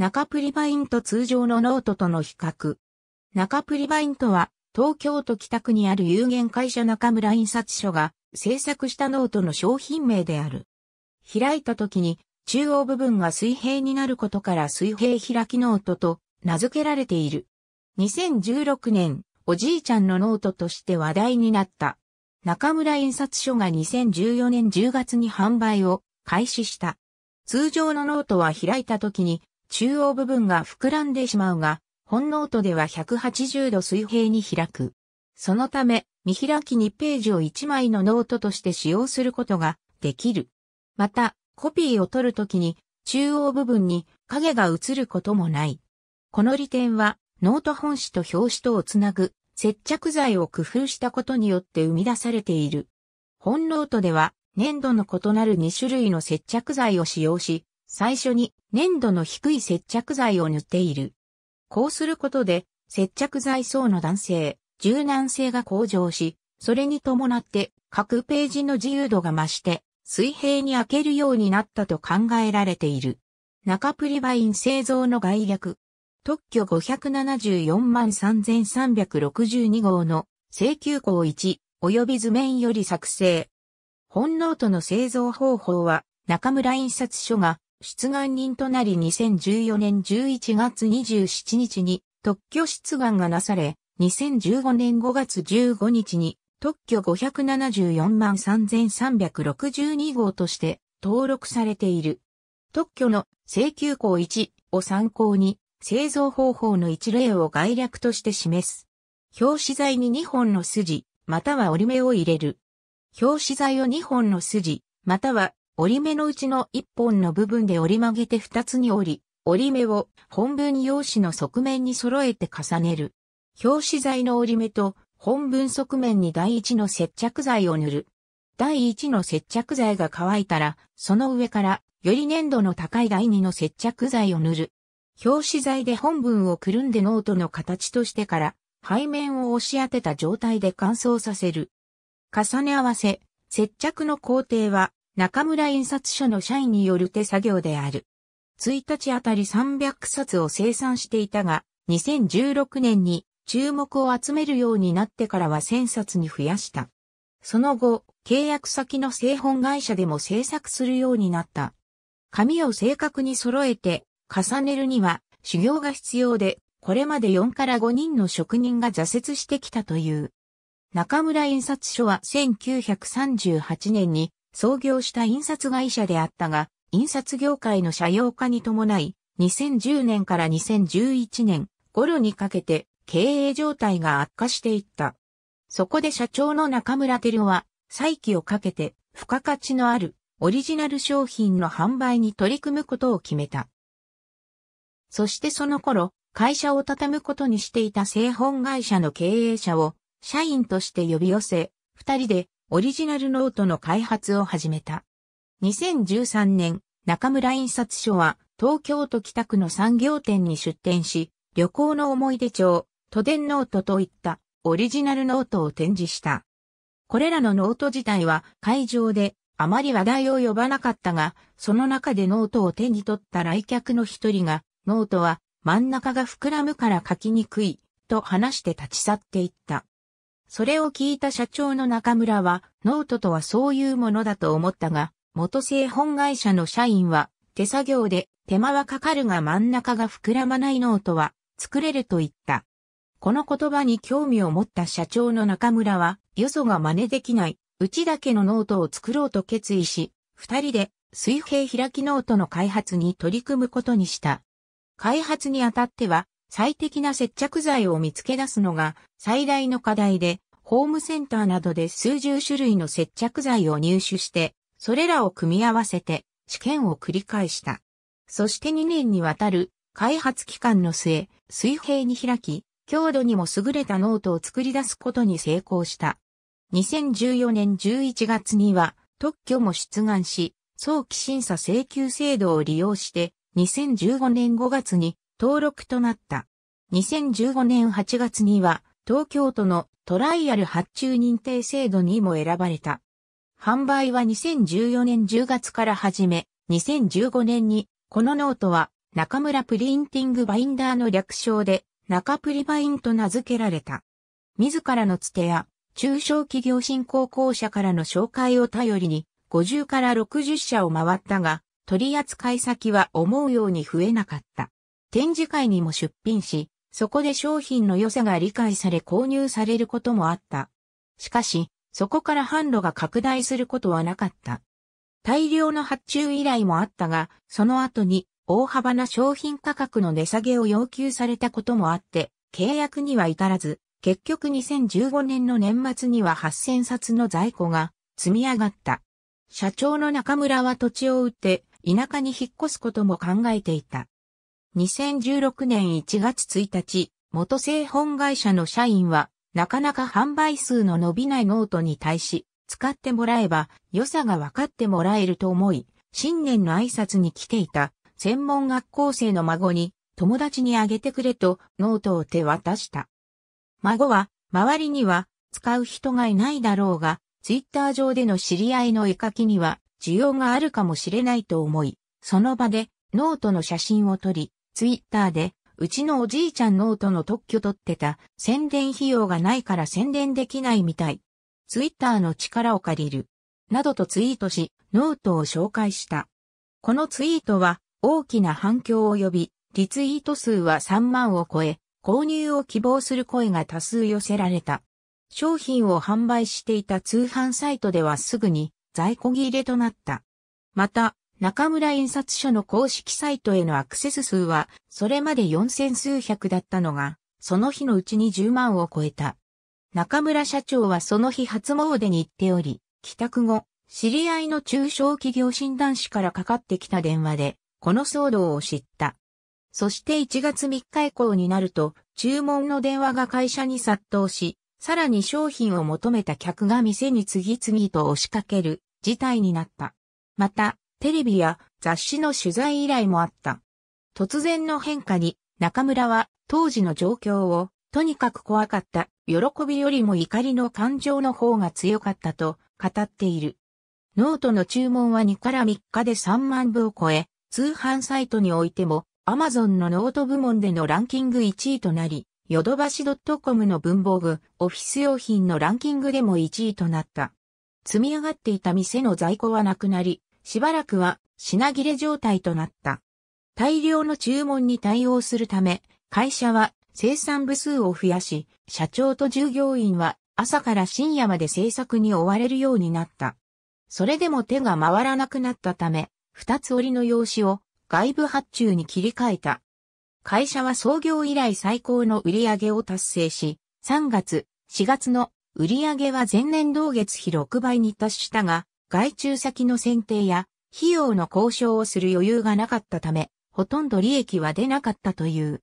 中プリバインと通常のノートとの比較。中プリバインとは、東京都北区にある有限会社中村印刷所が制作したノートの商品名である。開いた時に中央部分が水平になることから水平開きノートと名付けられている。2016年、おじいちゃんのノートとして話題になった。中村印刷所が2014年10月に販売を開始した。通常のノートは開いた時に中央部分が膨らんでしまうが、本ノートでは180度水平に開く。そのため、見開き2ページを1枚のノートとして使用することができる。また、コピーを取るときに、中央部分に影が映ることもない。この利点は、ノート本紙と表紙とをつなぐ接着剤を工夫したことによって生み出されている。本ノートでは、粘土の異なる2種類の接着剤を使用し、最初に粘度の低い接着剤を塗っている。こうすることで、接着剤層の弾性、柔軟性が向上し、それに伴って各ページの自由度が増して、水平に開けるようになったと考えられている。中プリバイン製造の概略。特許574万3362号の請求項1及び図面より作成。本ノートの製造方法は中村印刷所が出願人となり2014年11月27日に特許出願がなされ、2015年5月15日に特許574万3362号として登録されている。特許の請求項1を参考に製造方法の一例を概略として示す。表紙材に2本の筋、または折り目を入れる。表紙材を2本の筋、または折り目のうちの1本の部分で折り曲げて2つに折り、折り目を本文用紙の側面に揃えて重ねる。表紙材の折り目と本文側面に第1の接着剤を塗る。第1の接着剤が乾いたら、その上からより粘度の高い第2の接着剤を塗る。表紙材で本文をくるんでノートの形としてから背面を押し当てた状態で乾燥させる。重ね合わせ、接着の工程は中村印刷所の社員による手作業である。1日あたり300冊を生産していたが、2016年に注目を集めるようになってからは1000冊に増やした。その後、契約先の製本会社でも制作するようになった。紙を正確に揃えて重ねるには修行が必要で、これまで4から5人の職人が挫折してきたという。中村印刷所は1938年に創業した印刷会社であったが、印刷業界の社用化に伴い、2010年から2011年頃にかけて経営状態が悪化していった。そこで社長の中村照は、再起をかけて付加価値のあるオリジナル商品の販売に取り組むことを決めた。そしてその頃、会社を畳むことにしていた製本会社の経営者を社員として呼び寄せ、二人でオリジナルノートの開発を始めた。2013年、中村印刷所は東京都北区の産業店に出店し、旅行の思い出帳、都電ノートといったオリジナルノートを展示した。これらのノート自体は会場であまり話題を呼ばなかったが、その中でノートを手に取った来客の一人が、ノートは真ん中が膨らむから書きにくい、と話して立ち去っていった。それを聞いた社長の中村は、ノートとはそういうものだと思ったが、元製本会社の社員は、手作業で手間はかかるが真ん中が膨らまないノートは作れると言った。この言葉に興味を持った社長の中村は、よそが真似できない、うちだけのノートを作ろうと決意し、二人で水平開きノートの開発に取り組むことにした。開発にあたっては、最適な接着剤を見つけ出すのが最大の課題で、ホームセンターなどで数十種類の接着剤を入手して、それらを組み合わせて試験を繰り返した。そして2年にわたる開発期間の末、水平に開き、強度にも優れたノートを作り出すことに成功した。2014年11月には特許も出願し、早期審査請求制度を利用して、2015年5月に登録となった。2015年8月には、東京都のトライアル発注認定制度にも選ばれた。販売は2014年10月から始め、2015年に、このノートは、中村プリンティングバインダーの略称で、中プリバインと名付けられた。自らのつてや、中小企業振興公社からの紹介を頼りに、50から60社を回ったが、取扱先は思うように増えなかった。展示会にも出品し、そこで商品の良さが理解され購入されることもあった。しかし、そこから販路が拡大することはなかった。大量の発注依頼もあったが、その後に大幅な商品価格の値下げを要求されたこともあって、契約には至らず、結局2015年の年末には8000冊の在庫が積み上がった。社長の中村は土地を売って田舎に引っ越すことも考えていた。2016年1月1日、元製本会社の社員は、なかなか販売数の伸びないノートに対し、使ってもらえば良さが分かってもらえると思い、新年の挨拶に来ていた専門学校生の孫に友達にあげてくれとノートを手渡した。孫は周りには使う人がいないだろうが、ツイッター上での知り合いの絵描きには需要があるかもしれないと思い、その場でノートの写真を撮り、ツイッターで、うちのおじいちゃんノートの特許取ってた、宣伝費用がないから宣伝できないみたい。ツイッターの力を借りる。などとツイートし、ノートを紹介した。このツイートは大きな反響を呼び、リツイート数は3万を超え、購入を希望する声が多数寄せられた。商品を販売していた通販サイトではすぐに在庫切れとなった。また、中村印刷所の公式サイトへのアクセス数は、それまで4000数百だったのが、その日のうちに10万を超えた。中村社長はその日初詣に行っており、帰宅後、知り合いの中小企業診断士からかかってきた電話で、この騒動を知った。そして1月3日以降になると、注文の電話が会社に殺到し、さらに商品を求めた客が店に次々と押しかける事態になった。また、テレビや雑誌の取材依頼もあった。突然の変化に中村は当時の状況をとにかく怖かった、喜びよりも怒りの感情の方が強かったと語っている。ノートの注文は2から3日で3万部を超え、通販サイトにおいてもアマゾンのノート部門でのランキング1位となり、ヨドバシドットコムの文房具、オフィス用品のランキングでも1位となった。積み上がっていた店の在庫はなくなり、しばらくは品切れ状態となった。大量の注文に対応するため、会社は生産部数を増やし、社長と従業員は朝から深夜まで制作に追われるようになった。それでも手が回らなくなったため、二つ折りの用紙を外部発注に切り替えた。会社は創業以来最高の売上を達成し、3月、4月の売上は前年同月比6倍に達したが、外注先の選定や費用の交渉をする余裕がなかったため、ほとんど利益は出なかったという。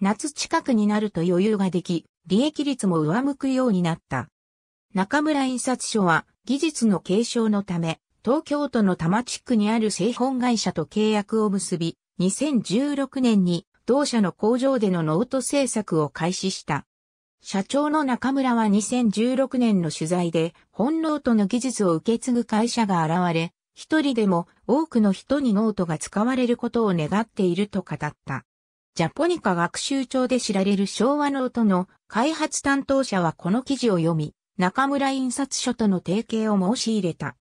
夏近くになると余裕ができ、利益率も上向くようになった。中村印刷所は技術の継承のため、東京都の多摩地区にある製本会社と契約を結び、2016年に同社の工場でのノート制作を開始した。社長の中村は2016年の取材で、本ノートの技術を受け継ぐ会社が現れ、一人でも多くの人にノートが使われることを願っていると語った。ジャポニカ学習帳で知られる昭和ノートの開発担当者はこの記事を読み、中村印刷所との提携を申し入れた。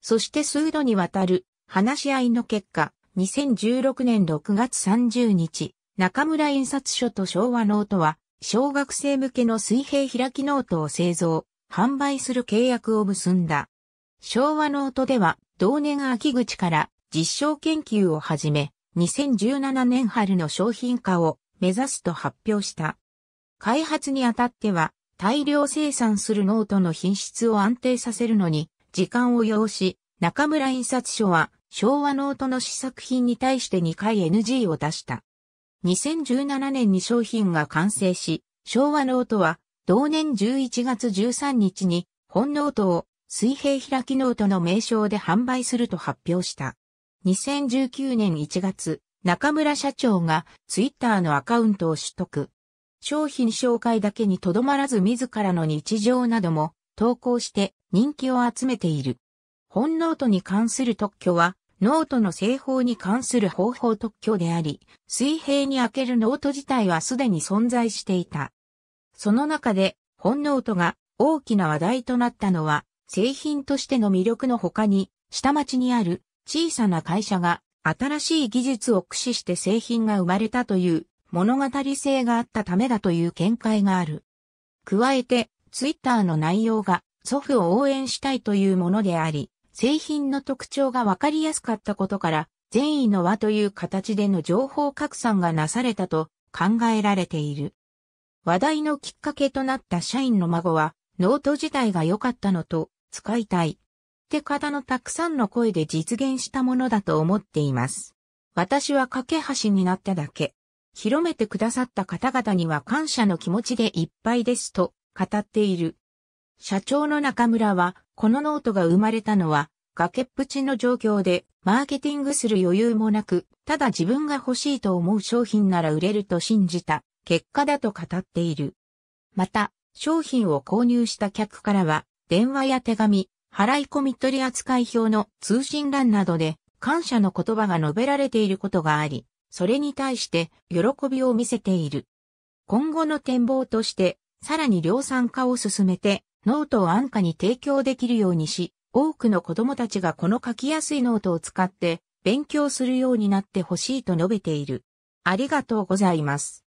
そして数度にわたる話し合いの結果、2016年6月30日、中村印刷所と昭和ノートは小学生向けの水平開きノートを製造、販売する契約を結んだ。昭和ノートでは、同年秋口から実証研究を始め、2017年春の商品化を目指すと発表した。開発にあたっては、大量生産するノートの品質を安定させるのに、時間を要し、中村印刷所は、昭和ノートの試作品に対して2回 NG を出した。2017年に商品が完成し、昭和ノートは、同年11月13日に、本ノートを水平開きノートの名称で販売すると発表した。2019年1月、中村社長がツイッターのアカウントを取得。商品紹介だけにとどまらず自らの日常なども投稿して人気を集めている。本ノートに関する特許はノートの製法に関する方法特許であり、水平に開けるノート自体はすでに存在していた。その中で、本ノートが大きな話題となったのは、製品としての魅力の他に、下町にある小さな会社が新しい技術を駆使して製品が生まれたという物語性があったためだという見解がある。加えて、ツイッターの内容が祖父を応援したいというものであり、製品の特徴がわかりやすかったことから、善意の輪という形での情報拡散がなされたと考えられている。話題のきっかけとなった社員の孫は、ノート自体が良かったのと、使いたい。って方のたくさんの声で実現したものだと思っています。私は架け橋になっただけ。広めてくださった方々には感謝の気持ちでいっぱいですと語っている。社長の中村は、このノートが生まれたのは、崖っぷちの状況で、マーケティングする余裕もなく、ただ自分が欲しいと思う商品なら売れると信じた、結果だと語っている。また、商品を購入した客からは、電話や手紙、払い込み取扱表の通信欄などで、感謝の言葉が述べられていることがあり、それに対して喜びを見せている。今後の展望として、さらに量産化を進めて、ノートを安価に提供できるようにし、多くの子供たちがこの書きやすいノートを使って勉強するようになってほしいと述べている。ありがとうございます。